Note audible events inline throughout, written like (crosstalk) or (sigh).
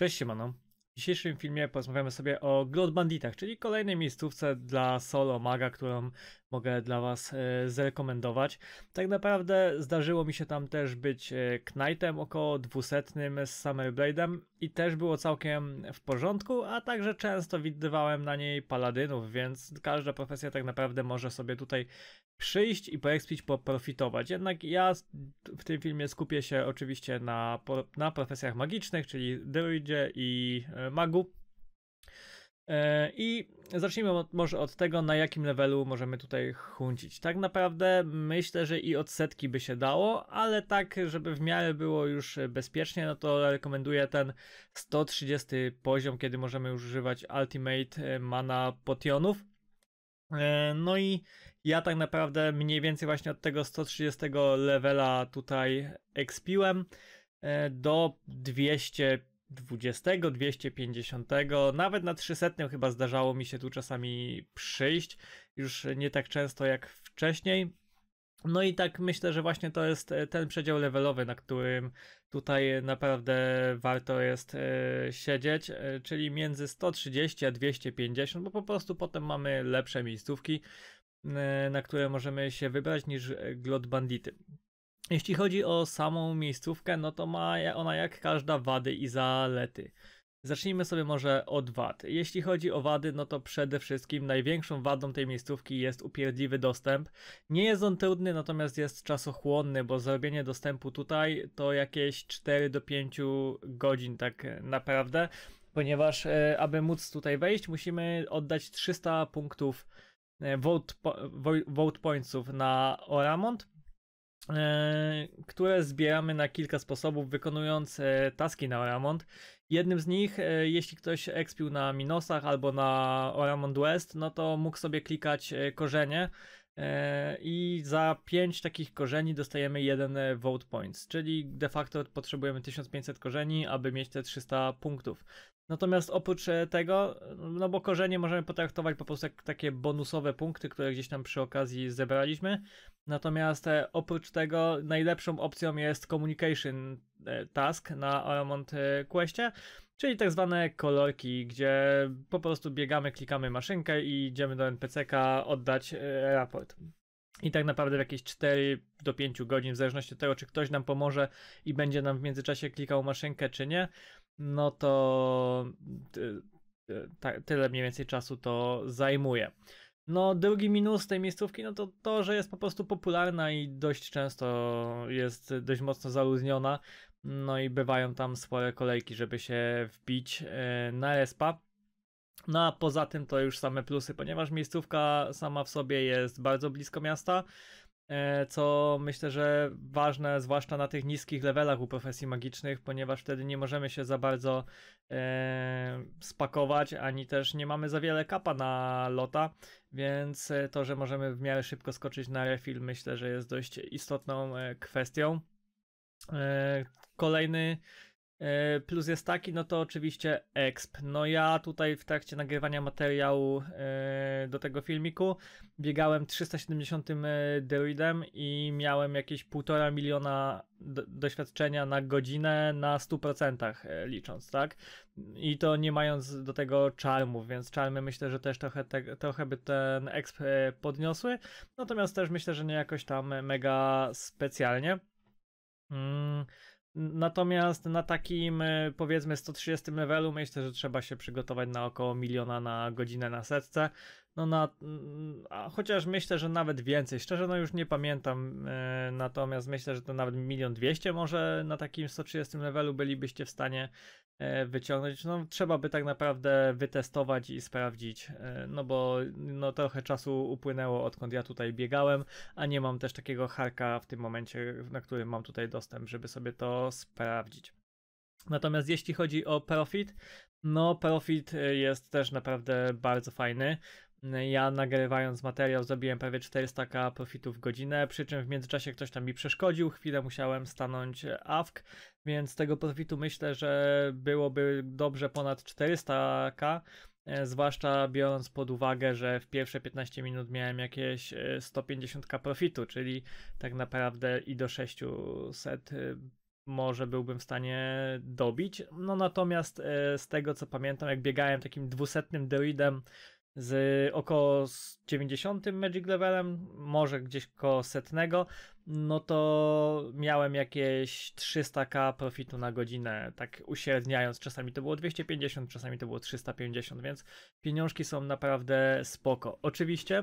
Cześć Siemano. W dzisiejszym filmie porozmawiamy sobie o Glot Banditach, czyli kolejnej miejscówce dla solo maga, którą mogę dla Was e, zrekomendować. Tak naprawdę zdarzyło mi się tam też być e, Knightem około 200 z Blade'em i też było całkiem w porządku, a także często widywałem na niej paladynów, więc każda profesja tak naprawdę może sobie tutaj przyjść i poekspić, poprofitować. Jednak ja w tym filmie skupię się oczywiście na, na profesjach magicznych, czyli druidzie i e, magu. E, I zacznijmy od, może od tego, na jakim levelu możemy tutaj chuncić. Tak naprawdę myślę, że i od setki by się dało, ale tak, żeby w miarę było już bezpiecznie, no to rekomenduję ten 130 poziom, kiedy możemy już używać Ultimate e, Mana Potionów. E, no i ja tak naprawdę mniej więcej właśnie od tego 130 levela tutaj expiłem e, do 220, 250, nawet na 300 chyba zdarzało mi się tu czasami przyjść, już nie tak często jak wcześniej. No i tak myślę, że właśnie to jest e, ten przedział levelowy, na którym tutaj naprawdę warto jest e, siedzieć, e, czyli między 130 a 250, bo po prostu potem mamy lepsze miejscówki, na które możemy się wybrać niż Glot Bandity. Jeśli chodzi o samą miejscówkę, no to ma ona jak każda wady i zalety. Zacznijmy sobie może od wad. Jeśli chodzi o wady, no to przede wszystkim największą wadą tej miejscówki jest upierdliwy dostęp. Nie jest on trudny, natomiast jest czasochłonny, bo zrobienie dostępu tutaj to jakieś 4 do 5 godzin tak naprawdę, ponieważ e, aby móc tutaj wejść musimy oddać 300 punktów e, vote, po, vote pointsów na Oramont E, które zbieramy na kilka sposobów, wykonując e, taski na Oramond. Jednym z nich, e, jeśli ktoś expił na Minosach albo na Oramond West, no to mógł sobie klikać korzenie i za 5 takich korzeni dostajemy jeden vote points, czyli de facto potrzebujemy 1500 korzeni, aby mieć te 300 punktów. Natomiast oprócz e, tego, no bo korzenie możemy potraktować po prostu jak takie bonusowe punkty, które gdzieś tam przy okazji zebraliśmy. Natomiast e, oprócz tego najlepszą opcją jest communication e, task na Aramont Questie, czyli tak zwane kolorki, gdzie po prostu biegamy, klikamy maszynkę i idziemy do NPC-ka oddać raport. I tak naprawdę w jakieś 4 do 5 godzin, w zależności od tego, czy ktoś nam pomoże i będzie nam w międzyczasie klikał maszynkę, czy nie, no to y, y, tyle mniej więcej czasu to zajmuje. No, drugi minus tej miejscówki, no to to, że jest po prostu popularna i dość często jest dość mocno zaluzniona. No i bywają tam spore kolejki, żeby się wbić y, na respa. No a poza tym to już same plusy, ponieważ miejscówka sama w sobie jest bardzo blisko miasta. E, co myślę, że ważne, zwłaszcza na tych niskich levelach u profesji magicznych, ponieważ wtedy nie możemy się za bardzo e, spakować, ani też nie mamy za wiele kapa na lota, więc e, to, że możemy w miarę szybko skoczyć na refill, myślę, że jest dość istotną e, kwestią. E, kolejny E, plus jest taki, no to oczywiście exp. No ja tutaj w trakcie nagrywania materiału e, do tego filmiku biegałem 370 e, druidem i miałem jakieś 1,5 miliona doświadczenia na godzinę na 100% licząc, tak? I to nie mając do tego czarmów, więc czarmy myślę, że też trochę, te, trochę by ten exp podniosły, natomiast też myślę, że nie jakoś tam mega specjalnie. Mm. Natomiast na takim e, powiedzmy 130 levelu myślę, że trzeba się przygotować na około miliona na godzinę na setce, no na, chociaż myślę, że nawet więcej, szczerze no już nie pamiętam, e, natomiast myślę, że to nawet milion dwieście może na takim 130 levelu bylibyście w stanie e, wyciągnąć, no trzeba by tak naprawdę wytestować i sprawdzić, e, no bo no trochę czasu upłynęło odkąd ja tutaj biegałem, a nie mam też takiego harka w tym momencie, na którym mam tutaj dostęp, żeby sobie to sprawdzić. Natomiast jeśli chodzi o profit, no profit jest też naprawdę bardzo fajny. Ja nagrywając materiał zrobiłem prawie 400k profitów w godzinę, przy czym w międzyczasie ktoś tam mi przeszkodził, chwilę musiałem stanąć e, AFK, więc tego profitu myślę, że byłoby dobrze ponad 400k, e, zwłaszcza biorąc pod uwagę, że w pierwsze 15 minut miałem jakieś 150k e, profitu, czyli tak naprawdę i do 600 może byłbym w stanie dobić. No natomiast z tego co pamiętam, jak biegałem takim dwusetnym druidem z około 90 Magic Levelem, może gdzieś koło setnego, no to miałem jakieś 300k profitu na godzinę, tak uśredniając, czasami to było 250, czasami to było 350, więc pieniążki są naprawdę spoko. Oczywiście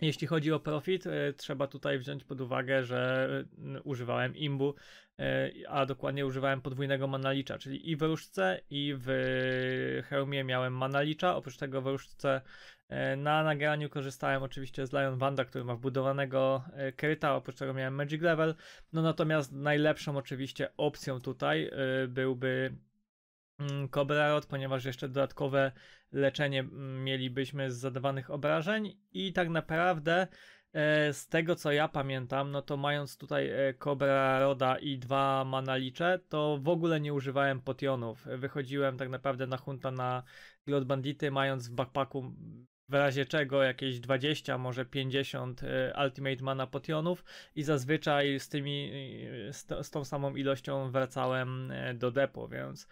jeśli chodzi o profit, e, trzeba tutaj wziąć pod uwagę, że e, używałem imbu, E, a dokładnie używałem podwójnego manalicza, czyli i w różdżce, i w hełmie miałem manalicza. Oprócz tego w różdżce e, na nagraniu korzystałem oczywiście z Lion Wanda, który ma wbudowanego e, kryta, oprócz tego miałem Magic Level. No natomiast najlepszą oczywiście opcją tutaj byłby mm, Cobra Rod, ponieważ jeszcze dodatkowe leczenie mm, mielibyśmy z zadawanych obrażeń i tak naprawdę E, z tego co ja pamiętam, no to mając tutaj e, Cobra Roda i dwa manalicze, to w ogóle nie używałem potionów. Wychodziłem tak naprawdę na hunta na Glot Bandity, mając w backpacku w razie czego jakieś 20, może 50 e, Ultimate Mana potionów i zazwyczaj z tymi, z, tą samą ilością wracałem do depo, więc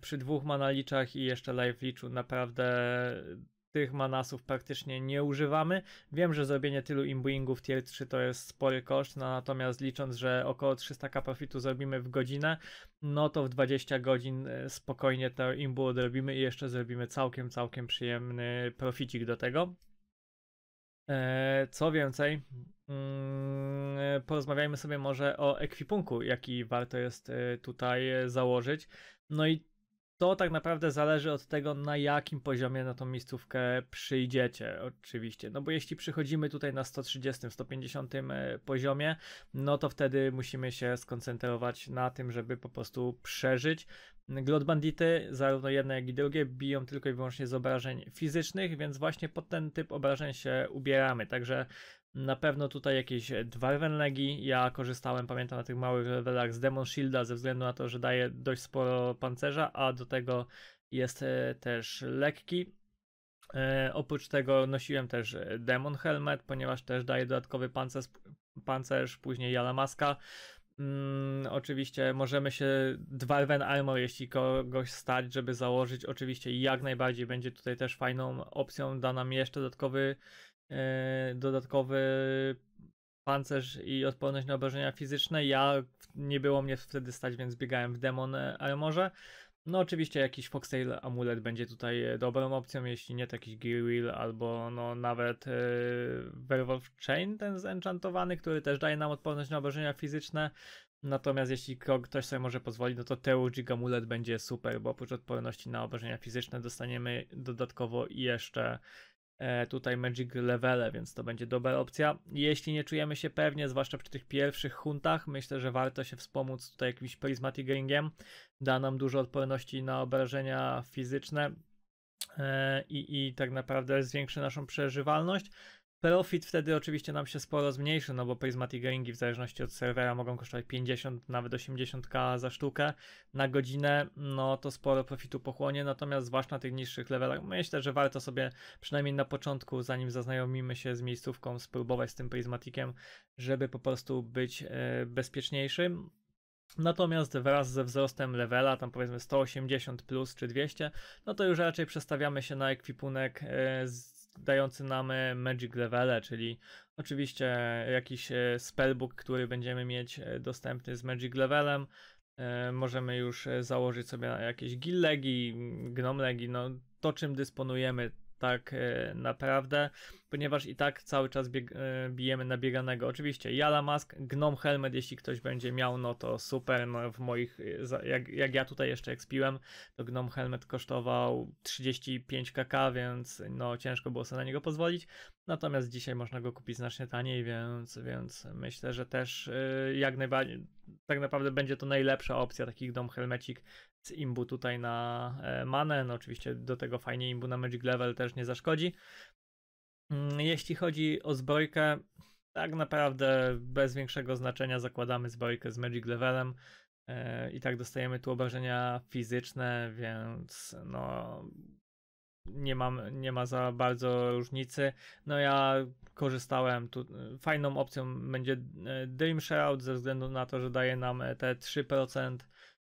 przy dwóch manaliczach i jeszcze live liczu naprawdę tych manasów praktycznie nie używamy. Wiem, że zrobienie tylu imbuingów tier 3 to jest spory koszt, no natomiast licząc, że około 300k profitu zrobimy w godzinę, no to w 20 godzin e, spokojnie to imbu odrobimy i jeszcze zrobimy całkiem, całkiem przyjemny proficik do tego. E, co więcej, mm, e, porozmawiajmy sobie może o ekwipunku, jaki warto jest tutaj założyć. No i to tak naprawdę zależy od tego, na jakim poziomie na tą miejscówkę przyjdziecie, oczywiście. No bo jeśli przychodzimy tutaj na 130, 150 e, poziomie, no to wtedy musimy się skoncentrować na tym, żeby po prostu przeżyć, Glot bandity, zarówno jedne jak i drugie, biją tylko i wyłącznie z obrażeń fizycznych, więc właśnie pod ten typ obrażeń się ubieramy. Także na pewno tutaj jakieś dwa Ja korzystałem, pamiętam, na tych małych levelach z Demon Shielda ze względu na to, że daje dość sporo pancerza, a do tego jest e, też lekki. E, oprócz tego nosiłem też Demon Helmet, ponieważ też daje dodatkowy pancerz, pancerz później Jala Maska. Mm, oczywiście możemy się Dwarven Armor, jeśli kogoś stać, żeby założyć, oczywiście jak najbardziej będzie tutaj też fajną opcją, da nam jeszcze dodatkowy e, dodatkowy pancerz i odporność na obrażenia fizyczne. Ja nie było mnie wtedy stać, więc biegałem w Demon Armorze, no oczywiście jakiś Foxtail amulet będzie tutaj e, dobrą opcją, jeśli nie to jakiś Gearwheel albo no nawet werwolf Werewolf Chain ten zenchantowany, który też daje nam odporność na obrażenia fizyczne. Natomiast jeśli ktoś sobie może pozwolić, no to Teurgic amulet będzie super, bo oprócz odporności na obrażenia fizyczne dostaniemy dodatkowo jeszcze E, tutaj Magic levele, więc to będzie dobra opcja. Jeśli nie czujemy się pewnie, zwłaszcza przy tych pierwszych huntach, myślę, że warto się wspomóc tutaj jakimś Prismatic Ringiem. Da nam dużo odporności na obrażenia fizyczne e, i, i tak naprawdę zwiększy naszą przeżywalność. Profit wtedy oczywiście nam się sporo zmniejszy, no bo prismatic ringi w zależności od serwera mogą kosztować 50, nawet 80k za sztukę na godzinę, no to sporo profitu pochłonie, natomiast zwłaszcza na tych niższych levelach myślę, że warto sobie przynajmniej na początku, zanim zaznajomimy się z miejscówką, spróbować z tym prismatikiem, żeby po prostu być e, bezpieczniejszym. Natomiast wraz ze wzrostem levela, tam powiedzmy 180 plus czy 200, no to już raczej przestawiamy się na ekwipunek e, z dający nam e, magic levele, czyli oczywiście jakiś e, spellbook, który będziemy mieć e, dostępny z magic levelem. Możemy już założyć sobie jakieś gillegi, gnomlegi, no to czym dysponujemy tak e, naprawdę, ponieważ i tak cały czas bieg, e, bijemy na bieganego. Oczywiście Jala Mask, Gnom Helmet, jeśli ktoś będzie miał, no to super, no w moich, e, jak, jak ja tutaj jeszcze ekspiłem, to Gnom Helmet kosztował 35 kk, więc no ciężko było sobie na niego pozwolić, natomiast dzisiaj można go kupić znacznie taniej, więc, więc myślę, że też jak najbardziej, tak naprawdę będzie to najlepsza opcja, taki Gnom Helmecik imbu tutaj na e, manę. No oczywiście do tego fajnie imbu na magic level też nie zaszkodzi. Mm, jeśli chodzi o zbrojkę, tak naprawdę bez większego znaczenia zakładamy zbrojkę z magic levelem. E, I tak dostajemy tu obrażenia fizyczne, więc no nie, mam, nie ma za bardzo różnicy. No ja korzystałem tu. Fajną opcją będzie e, Dream Shroud ze względu na to, że daje nam te 3%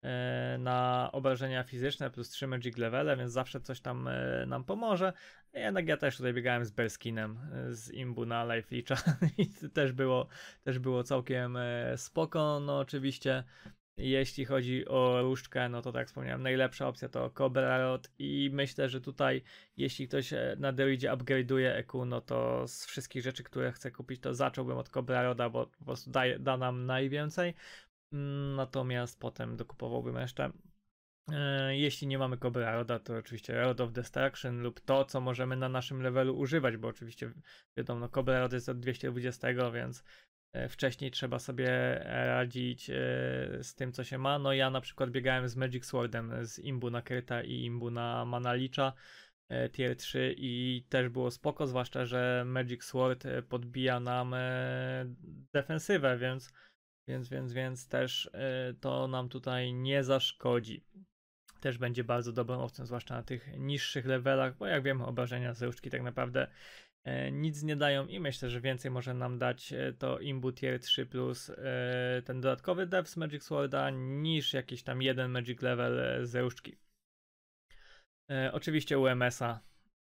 E, na obrażenia fizyczne plus 3 magic levele, więc zawsze coś tam e, nam pomoże. Jednak ja też tutaj biegałem z Belskinem e, z Imbu na Life Leacha (laughs) i też było, też było całkiem spoko. No oczywiście jeśli chodzi o różdżkę, no to tak wspomniałem, najlepsza opcja to Cobra Rod i myślę, że tutaj jeśli ktoś na Druidzie upgrade'uje EQ, no to z wszystkich rzeczy, które chce kupić, to zacząłbym od Cobra Roda, bo po prostu da nam najwięcej. Natomiast potem dokupowałbym jeszcze. E, jeśli nie mamy Cobra Roda, to oczywiście Road of Destruction lub to, co możemy na naszym levelu używać, bo oczywiście wiadomo, no Cobra Rod jest od 220, więc e, wcześniej trzeba sobie radzić e, z tym, co się ma. No ja na przykład biegałem z Magic Swordem z imbu na Kryta i imbu na Manalicza tier 3 i też było spoko, zwłaszcza, że Magic Sword podbija nam defensywę, więc więc, więc, więc też e, to nam tutaj nie zaszkodzi. Też będzie bardzo dobrą opcją, zwłaszcza na tych niższych levelach, bo jak wiemy, obrażenia sojuszki tak naprawdę e, nic nie dają i myślę, że więcej może nam dać e, to Imbu Tier 3 plus ten dodatkowy dev z Magic Sworda niż jakiś tam jeden Magic Level z różdżki. Oczywiście UMS-a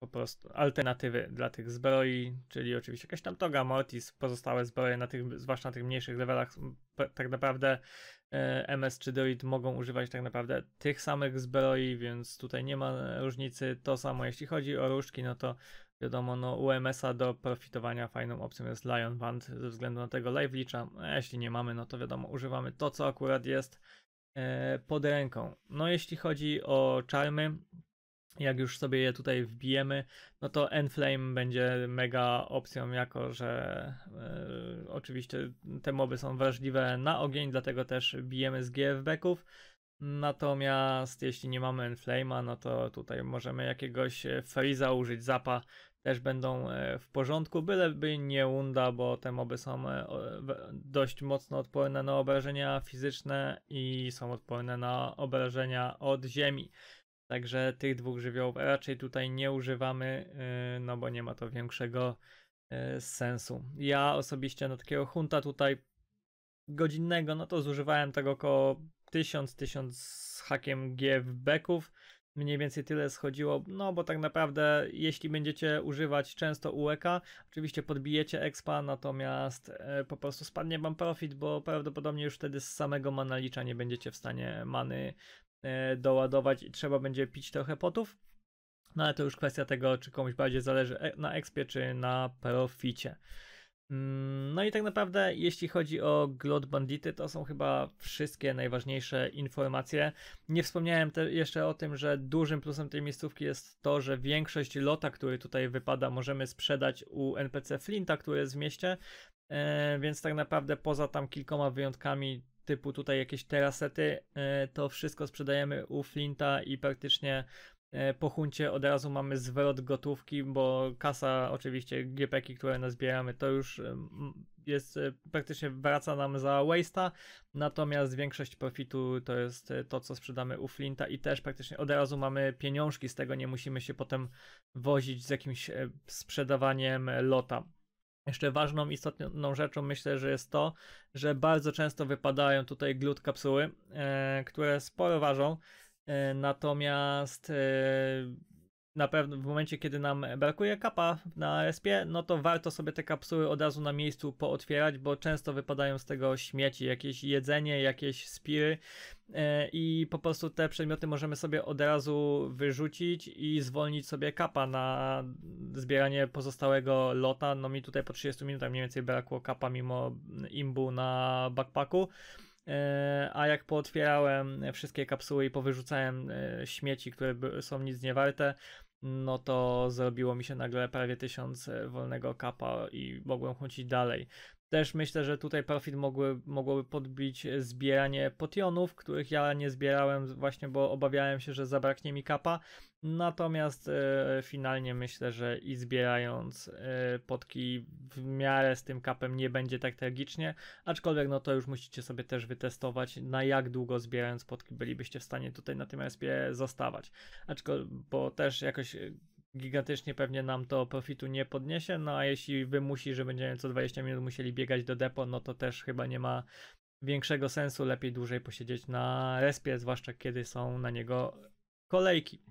po prostu alternatywy dla tych zbroi, czyli oczywiście jakaś tam toga, mortis, pozostałe zbroje, na tych, zwłaszcza na tych mniejszych levelach, tak naprawdę e, MS czy Droid mogą używać tak naprawdę tych samych zbroi, więc tutaj nie ma różnicy. To samo jeśli chodzi o różdżki, no to wiadomo, no ms a do profitowania fajną opcją jest Lion Band ze względu na tego live licza. A jeśli nie mamy, no to wiadomo, używamy to, co akurat jest e, pod ręką. No jeśli chodzi o czarmy, jak już sobie je tutaj wbijemy, no to Enflame będzie mega opcją, jako że y, oczywiście te moby są wrażliwe na ogień, dlatego też bijemy z gfb backów Natomiast jeśli nie mamy Enflame'a, no to tutaj możemy jakiegoś e, Freeza użyć, Zapa też będą e, w porządku, byleby nie Unda, bo te moby są dość mocno odporne na obrażenia fizyczne i są odporne na obrażenia od ziemi. Także tych dwóch żywiołów raczej tutaj nie używamy, y, no bo nie ma to większego y, sensu. Ja osobiście na no takiego hunta tutaj godzinnego, no to zużywałem tego około 1000, 1000 z hakiem G w beków. Mniej więcej tyle schodziło, no bo tak naprawdę jeśli będziecie używać często UEK, oczywiście podbijecie expa, natomiast e, po prostu spadnie wam profit, bo prawdopodobnie już wtedy z samego mana licza nie będziecie w stanie many E, doładować i trzeba będzie pić trochę potów. No ale to już kwestia tego, czy komuś bardziej zależy e, na expie, czy na proficie. Mm, no i tak naprawdę, jeśli chodzi o Glot Bandity, to są chyba wszystkie najważniejsze informacje. Nie wspomniałem jeszcze o tym, że dużym plusem tej miejscówki jest to, że większość lota, który tutaj wypada, możemy sprzedać u NPC Flinta, który jest w mieście. E, więc tak naprawdę poza tam kilkoma wyjątkami typu tutaj jakieś terasety, e, to wszystko sprzedajemy u Flinta i praktycznie e, po huncie od razu mamy zwrot gotówki, bo kasa oczywiście, gpeki, które nazbieramy, to już e, jest praktycznie wraca nam za waste'a, natomiast większość profitu to jest to, co sprzedamy u Flinta i też praktycznie od razu mamy pieniążki z tego, nie musimy się potem wozić z jakimś sprzedawaniem lota. Jeszcze ważną, istotną rzeczą myślę, że jest to, że bardzo często wypadają tutaj glut kapsuły, e, które sporo ważą, e, natomiast e, na pewno w momencie, kiedy nam brakuje kapa na RSP, no to warto sobie te kapsuły od razu na miejscu pootwierać, bo często wypadają z tego śmieci, jakieś jedzenie, jakieś spiry e, i po prostu te przedmioty możemy sobie od razu wyrzucić i zwolnić sobie kapa na zbieranie pozostałego lota. No mi tutaj po 30 minutach mniej więcej brakło kapa mimo imbu na backpacku. E, a jak pootwierałem wszystkie kapsuły i powyrzucałem e, śmieci, które są nic nie warte, no to zrobiło mi się nagle prawie tysiąc e, wolnego kapa i mogłem chodzić dalej. Też myślę, że tutaj profit mogły, mogłoby podbić e, zbieranie potionów, których ja nie zbierałem właśnie, bo obawiałem się, że zabraknie mi kapa. Natomiast e, finalnie myślę, że i zbierając e, potki w miarę z tym kapem nie będzie tak tragicznie, aczkolwiek no to już musicie sobie też wytestować, na jak długo zbierając potki bylibyście w stanie tutaj na tym respie zostawać. Aczkolwiek, bo też jakoś e, gigantycznie pewnie nam to profitu nie podniesie, no a jeśli wymusi, że będziemy co 20 minut musieli biegać do depo, no to też chyba nie ma większego sensu, lepiej dłużej posiedzieć na respie, zwłaszcza kiedy są na niego kolejki.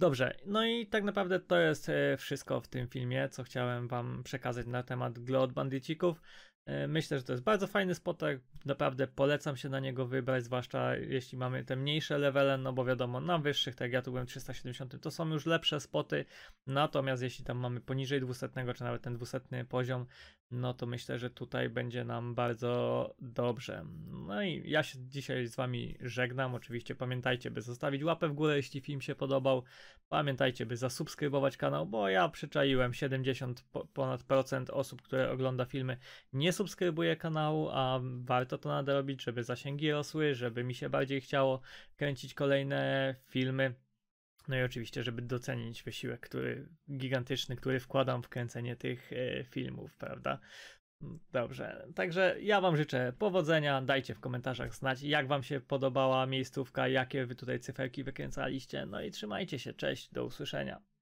Dobrze, no i tak naprawdę to jest e, wszystko w tym filmie, co chciałem wam przekazać na temat Glow Bandycików. E, myślę, że to jest bardzo fajny spotek, tak naprawdę polecam się na niego wybrać, zwłaszcza jeśli mamy te mniejsze levele, no bo wiadomo, na wyższych, tak jak ja tu byłem 370, to są już lepsze spoty, natomiast jeśli tam mamy poniżej 200, czy nawet ten 200 poziom, no to myślę, że tutaj będzie nam bardzo dobrze. No i ja się dzisiaj z wami żegnam, oczywiście pamiętajcie, by zostawić łapę w górę, jeśli film się podobał, pamiętajcie, by zasubskrybować kanał, bo ja przyczaiłem 70 ponad procent osób, które ogląda filmy, nie subskrybuje kanału, a warto to to nadal robić, żeby zasięgi rosły, żeby mi się bardziej chciało kręcić kolejne filmy. No i oczywiście, żeby docenić wysiłek, który gigantyczny, który wkładam w kręcenie tych e, filmów, prawda? Dobrze, także ja Wam życzę powodzenia. Dajcie w komentarzach znać, jak Wam się podobała miejscówka, jakie Wy tutaj cyferki wykręcaliście. No i trzymajcie się, cześć, do usłyszenia.